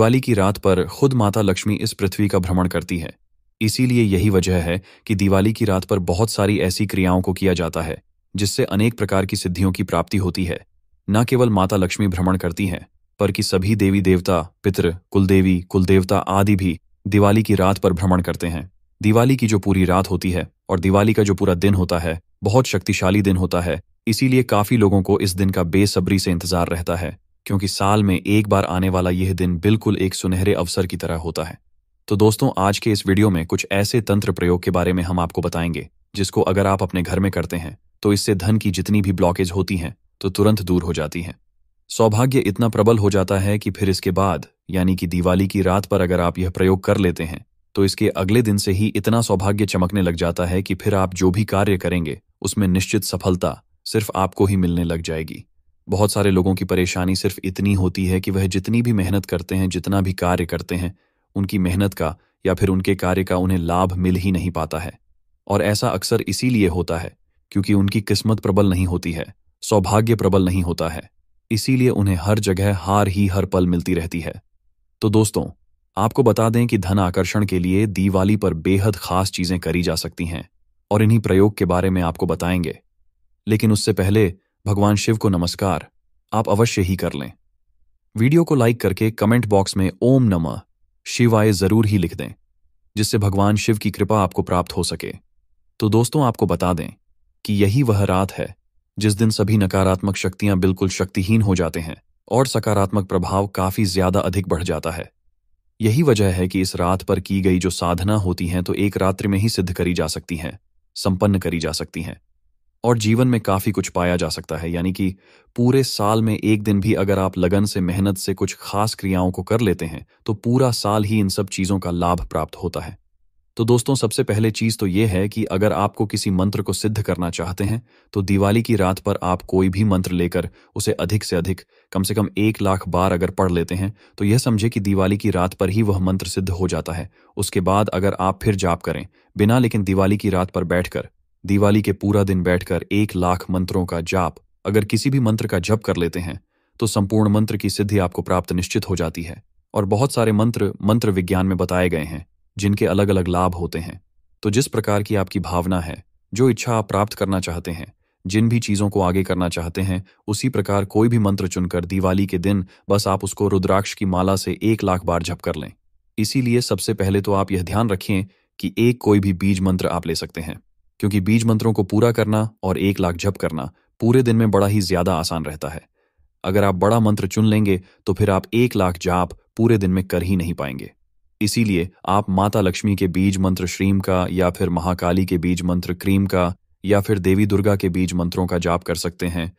दिवाली की रात पर खुद माता लक्ष्मी इस पृथ्वी का भ्रमण करती है इसीलिए यही वजह है कि दिवाली की रात पर बहुत सारी ऐसी क्रियाओं को किया जाता है जिससे अनेक प्रकार की सिद्धियों की प्राप्ति होती है न केवल माता लक्ष्मी भ्रमण करती हैं पर कि सभी देवी देवता पितृ कुलदेवी कुलदेवता आदि भी दिवाली की रात पर भ्रमण करते हैं दिवाली की जो पूरी रात होती है और दिवाली का जो पूरा दिन होता है बहुत शक्तिशाली दिन होता है इसीलिए काफी लोगों को इस दिन का बेसब्री से इंतजार रहता है क्योंकि साल में एक बार आने वाला यह दिन बिल्कुल एक सुनहरे अवसर की तरह होता है तो दोस्तों आज के इस वीडियो में कुछ ऐसे तंत्र प्रयोग के बारे में हम आपको बताएंगे जिसको अगर आप अपने घर में करते हैं तो इससे धन की जितनी भी ब्लॉकेज होती हैं तो तुरंत दूर हो जाती हैं सौभाग्य इतना प्रबल हो जाता है कि फिर इसके बाद यानी कि दिवाली की रात पर अगर आप यह प्रयोग कर लेते हैं तो इसके अगले दिन से ही इतना सौभाग्य चमकने लग जाता है कि फिर आप जो भी कार्य करेंगे उसमें निश्चित सफलता सिर्फ आपको ही मिलने लग जाएगी बहुत सारे लोगों की परेशानी सिर्फ इतनी होती है कि वह जितनी भी मेहनत करते हैं जितना भी कार्य करते हैं उनकी मेहनत का या फिर उनके कार्य का उन्हें लाभ मिल ही नहीं पाता है और ऐसा अक्सर इसीलिए होता है क्योंकि उनकी किस्मत प्रबल नहीं होती है सौभाग्य प्रबल नहीं होता है इसीलिए उन्हें हर जगह हार ही हर पल मिलती रहती है तो दोस्तों आपको बता दें कि धन आकर्षण के लिए दिवाली पर बेहद खास चीजें करी जा सकती हैं और इन्हीं प्रयोग के बारे में आपको बताएंगे लेकिन उससे पहले भगवान शिव को नमस्कार आप अवश्य ही कर लें वीडियो को लाइक करके कमेंट बॉक्स में ओम नमः शिवाय जरूर ही लिख दें जिससे भगवान शिव की कृपा आपको प्राप्त हो सके तो दोस्तों आपको बता दें कि यही वह रात है जिस दिन सभी नकारात्मक शक्तियां बिल्कुल शक्तिहीन हो जाते हैं और सकारात्मक प्रभाव काफी ज्यादा अधिक बढ़ जाता है यही वजह है कि इस रात पर की गई जो साधना होती हैं तो एक रात्रि में ही सिद्ध करी जा सकती हैं संपन्न करी जा सकती हैं और जीवन में काफ़ी कुछ पाया जा सकता है यानी कि पूरे साल में एक दिन भी अगर आप लगन से मेहनत से कुछ खास क्रियाओं को कर लेते हैं तो पूरा साल ही इन सब चीज़ों का लाभ प्राप्त होता है तो दोस्तों सबसे पहले चीज़ तो यह है कि अगर आपको किसी मंत्र को सिद्ध करना चाहते हैं तो दिवाली की रात पर आप कोई भी मंत्र लेकर उसे अधिक से अधिक कम से कम एक लाख बार अगर पढ़ लेते हैं तो यह समझे कि दिवाली की रात पर ही वह मंत्र सिद्ध हो जाता है उसके बाद अगर आप फिर जाप करें बिना लेकिन दिवाली की रात पर बैठकर दिवाली के पूरा दिन बैठकर एक लाख मंत्रों का जाप अगर किसी भी मंत्र का जप कर लेते हैं तो संपूर्ण मंत्र की सिद्धि आपको प्राप्त निश्चित हो जाती है और बहुत सारे मंत्र मंत्र विज्ञान में बताए गए हैं जिनके अलग अलग लाभ होते हैं तो जिस प्रकार की आपकी भावना है जो इच्छा आप प्राप्त करना चाहते हैं जिन भी चीज़ों को आगे करना चाहते हैं उसी प्रकार कोई भी मंत्र चुनकर दिवाली के दिन बस आप उसको रुद्राक्ष की माला से एक लाख बार झप कर लें इसीलिए सबसे पहले तो आप यह ध्यान रखें कि एक कोई भी बीज मंत्र आप ले सकते हैं क्योंकि बीज मंत्रों को पूरा करना और एक लाख जप करना पूरे दिन में बड़ा ही ज्यादा आसान रहता है अगर आप बड़ा मंत्र चुन लेंगे तो फिर आप एक लाख जाप पूरे दिन में कर ही नहीं पाएंगे इसीलिए आप माता लक्ष्मी के बीज मंत्र श्रीम का या फिर महाकाली के बीज मंत्र क्रीम का या फिर देवी दुर्गा के बीज मंत्रों का जाप कर सकते हैं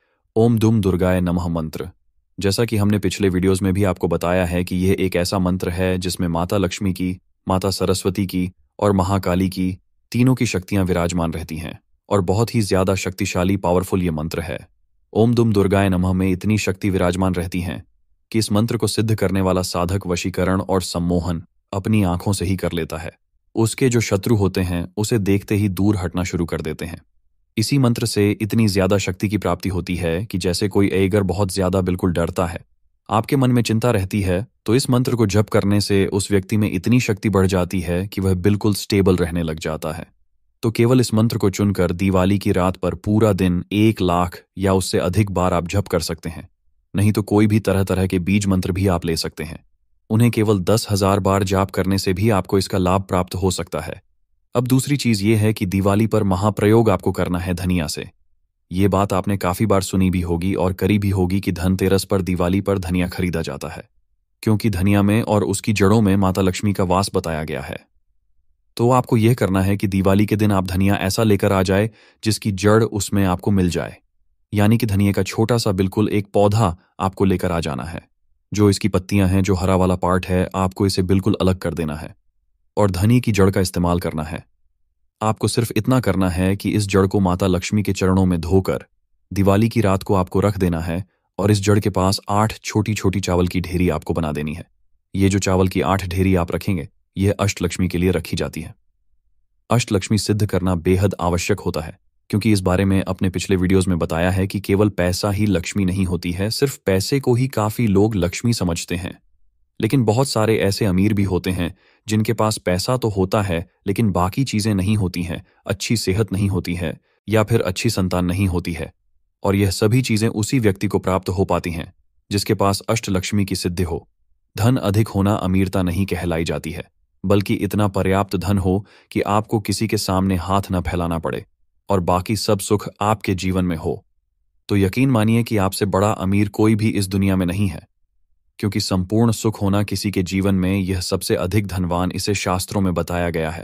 ओम दुम दुर्गाय नमः मंत्र जैसा कि हमने पिछले वीडियोस में भी आपको बताया है कि यह एक ऐसा मंत्र है जिसमें माता लक्ष्मी की माता सरस्वती की और महाकाली की तीनों की शक्तियां विराजमान रहती हैं और बहुत ही ज्यादा शक्तिशाली पावरफुल ये मंत्र है ओम दुम दुर्गाय नमः में इतनी शक्ति विराजमान रहती हैं कि इस मंत्र को सिद्ध करने वाला साधक वशीकरण और सम्मोहन अपनी आंखों से ही कर लेता है उसके जो शत्रु होते हैं उसे देखते ही दूर हटना शुरू कर देते हैं इसी मंत्र से इतनी ज्यादा शक्ति की प्राप्ति होती है कि जैसे कोई एगर बहुत ज्यादा बिल्कुल डरता है आपके मन में चिंता रहती है तो इस मंत्र को जप करने से उस व्यक्ति में इतनी शक्ति बढ़ जाती है कि वह बिल्कुल स्टेबल रहने लग जाता है तो केवल इस मंत्र को चुनकर दिवाली की रात पर पूरा दिन एक लाख या उससे अधिक बार आप जप कर सकते हैं नहीं तो कोई भी तरह तरह के बीज मंत्र भी आप ले सकते हैं उन्हें केवल दस हजार बार जाप करने से भी आपको इसका लाभ प्राप्त हो सकता है अब दूसरी चीज ये है कि दिवाली पर महाप्रयोग आपको करना है धनिया से ये बात आपने काफी बार सुनी भी होगी और करी भी होगी कि धनतेरस पर दिवाली पर धनिया खरीदा जाता है क्योंकि धनिया में और उसकी जड़ों में माता लक्ष्मी का वास बताया गया है तो आपको यह करना है कि दिवाली के दिन आप धनिया ऐसा लेकर आ जाए जिसकी जड़ उसमें आपको मिल जाए यानी कि धनिया का छोटा सा बिल्कुल एक पौधा आपको लेकर आ जाना है जो इसकी पत्तियां हैं जो हरा वाला पार्ट है आपको इसे बिल्कुल अलग कर देना है और धनी की जड़ का इस्तेमाल करना है आपको सिर्फ इतना करना है कि इस जड़ को माता लक्ष्मी के चरणों में धोकर दिवाली की रात को आपको रख देना है और इस जड़ के पास आठ छोटी छोटी चावल की ढेरी आपको बना देनी है ये जो चावल की आठ ढेरी आप रखेंगे यह अष्टलक्ष्मी के लिए रखी जाती है अष्टलक्ष्मी सिद्ध करना बेहद आवश्यक होता है क्योंकि इस बारे में अपने पिछले वीडियोस में बताया है कि केवल पैसा ही लक्ष्मी नहीं होती है सिर्फ पैसे को ही काफी लोग लक्ष्मी समझते हैं लेकिन बहुत सारे ऐसे अमीर भी होते हैं जिनके पास पैसा तो होता है लेकिन बाकी चीज़ें नहीं होती हैं अच्छी सेहत नहीं होती है या फिर अच्छी संतान नहीं होती है और यह सभी चीज़ें उसी व्यक्ति को प्राप्त हो पाती हैं जिसके पास अष्टलक्ष्मी की सिद्धि हो धन अधिक होना अमीरता नहीं कहलाई जाती है बल्कि इतना पर्याप्त धन हो कि आपको किसी के सामने हाथ न फैलाना पड़े और बाकी सब सुख आपके जीवन में हो तो यकीन मानिए कि आपसे बड़ा अमीर कोई भी इस दुनिया में नहीं है क्योंकि संपूर्ण सुख होना किसी के जीवन में यह सबसे अधिक धनवान इसे शास्त्रों में बताया गया है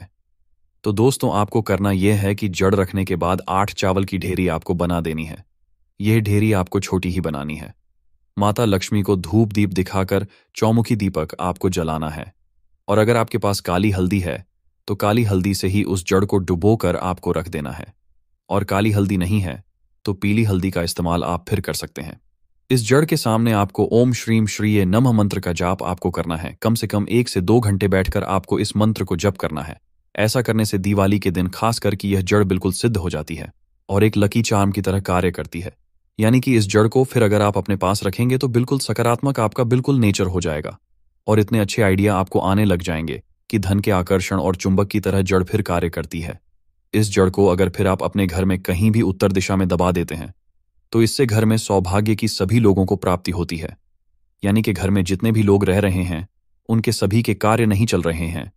तो दोस्तों आपको करना यह है कि जड़ रखने के बाद आठ चावल की ढेरी आपको बना देनी है यह ढेरी आपको छोटी ही बनानी है माता लक्ष्मी को धूप दीप दिखाकर चौमुखी दीपक आपको जलाना है और अगर आपके पास काली हल्दी है तो काली हल्दी से ही उस जड़ को डुबोकर आपको रख देना है और काली हल्दी नहीं है तो पीली हल्दी का इस्तेमाल आप फिर कर सकते हैं इस जड़ के सामने आपको ओम श्रीम ए नमः मंत्र का जाप आपको करना है कम से कम एक से दो घंटे बैठकर आपको इस मंत्र को जप करना है ऐसा करने से दिवाली के दिन खास करके यह जड़ बिल्कुल सिद्ध हो जाती है और एक लकी चार्म की तरह कार्य करती है यानी कि इस जड़ को फिर अगर आप अपने पास रखेंगे तो बिल्कुल सकारात्मक आपका बिल्कुल नेचर हो जाएगा और इतने अच्छे आइडिया आपको आने लग जाएंगे कि धन के आकर्षण और चुंबक की तरह जड़ फिर कार्य करती है इस जड़ को अगर फिर आप अपने घर में कहीं भी उत्तर दिशा में दबा देते हैं तो इससे घर में सौभाग्य की सभी लोगों को प्राप्ति होती है यानी कि घर में जितने भी लोग रह रहे हैं उनके सभी के कार्य नहीं चल रहे हैं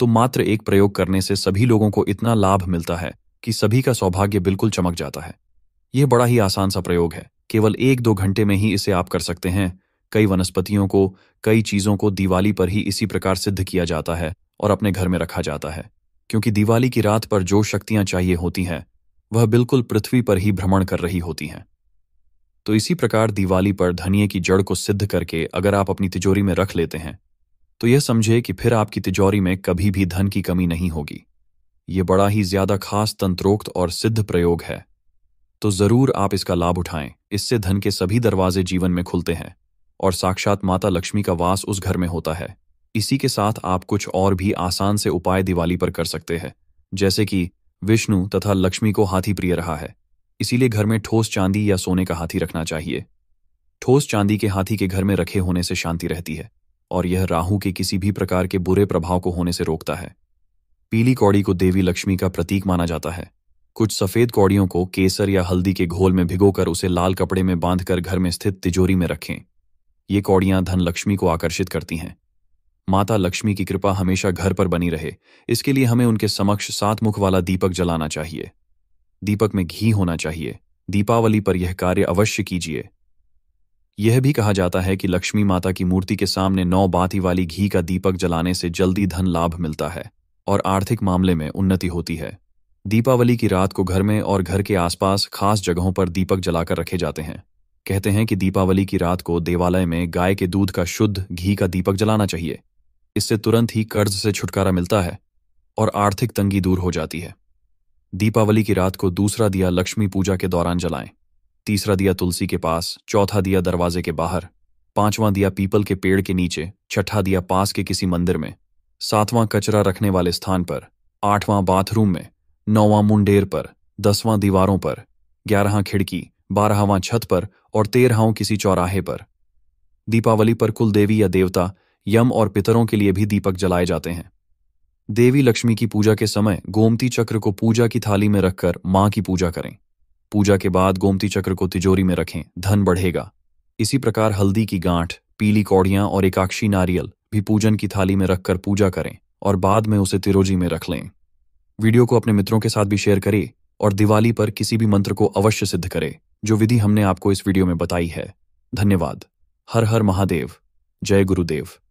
तो मात्र एक प्रयोग करने से सभी लोगों को इतना लाभ मिलता है कि सभी का सौभाग्य बिल्कुल चमक जाता है यह बड़ा ही आसान सा प्रयोग है केवल एक दो घंटे में ही इसे आप कर सकते हैं कई वनस्पतियों को कई चीज़ों को दिवाली पर ही इसी प्रकार सिद्ध किया जाता है और अपने घर में रखा जाता है क्योंकि दिवाली की रात पर जो शक्तियां चाहिए होती हैं वह बिल्कुल पृथ्वी पर ही भ्रमण कर रही होती हैं तो इसी प्रकार दिवाली पर धनिये की जड़ को सिद्ध करके अगर आप अपनी तिजोरी में रख लेते हैं तो यह समझे कि फिर आपकी तिजोरी में कभी भी धन की कमी नहीं होगी ये बड़ा ही ज्यादा खास तंत्रोक्त और सिद्ध प्रयोग है तो जरूर आप इसका लाभ उठाएं इससे धन के सभी दरवाजे जीवन में खुलते हैं और साक्षात माता लक्ष्मी का वास उस घर में होता है इसी के साथ आप कुछ और भी आसान से उपाय दिवाली पर कर सकते हैं जैसे कि विष्णु तथा लक्ष्मी को हाथी प्रिय रहा है इसीलिए घर में ठोस चांदी या सोने का हाथी रखना चाहिए ठोस चांदी के हाथी के घर में रखे होने से शांति रहती है और यह राहु के किसी भी प्रकार के बुरे प्रभाव को होने से रोकता है पीली कौड़ी को देवी लक्ष्मी का प्रतीक माना जाता है कुछ सफ़ेद कौड़ियों को केसर या हल्दी के घोल में भिगोकर उसे लाल कपड़े में बांधकर घर में स्थित तिजोरी में रखें ये कौड़ियाँ धन लक्ष्मी को आकर्षित करती हैं माता लक्ष्मी की कृपा हमेशा घर पर बनी रहे इसके लिए हमें उनके समक्ष सात मुख वाला दीपक जलाना चाहिए दीपक में घी होना चाहिए दीपावली पर यह कार्य अवश्य कीजिए यह भी कहा जाता है कि लक्ष्मी माता की मूर्ति के सामने नौ बाती वाली घी का दीपक जलाने से जल्दी धन लाभ मिलता है और आर्थिक मामले में उन्नति होती है दीपावली की रात को घर में और घर के आसपास खास जगहों पर दीपक जलाकर रखे जाते हैं कहते हैं कि दीपावली की रात को देवालय में गाय के दूध का शुद्ध घी का दीपक जलाना चाहिए इससे तुरंत ही कर्ज से छुटकारा मिलता है और आर्थिक तंगी दूर हो जाती है दीपावली की रात को दूसरा दिया लक्ष्मी पूजा के दौरान जलाएं तीसरा दिया तुलसी के पास चौथा दिया दरवाजे के बाहर पांचवां दिया पीपल के पेड़ के नीचे छठा दिया पास के किसी मंदिर में सातवां कचरा रखने वाले स्थान पर आठवां बाथरूम में नौवां मुंडेर पर दसवां दीवारों पर ग्यारहवां खिड़की बारहवां छत पर और तेरहवां किसी चौराहे पर दीपावली पर कुल देवी या देवता यम और पितरों के लिए भी दीपक जलाए जाते हैं देवी लक्ष्मी की पूजा के समय गोमती चक्र को पूजा की थाली में रखकर मां की पूजा करें पूजा के बाद गोमती चक्र को तिजोरी में रखें धन बढ़ेगा इसी प्रकार हल्दी की गांठ पीली कौड़ियां और एकाक्षी नारियल भी पूजन की थाली में रखकर पूजा करें और बाद में उसे तिरोजी में रख लें वीडियो को अपने मित्रों के साथ भी शेयर करें और दिवाली पर किसी भी मंत्र को अवश्य सिद्ध करें जो विधि हमने आपको इस वीडियो में बताई है धन्यवाद हर हर महादेव जय गुरुदेव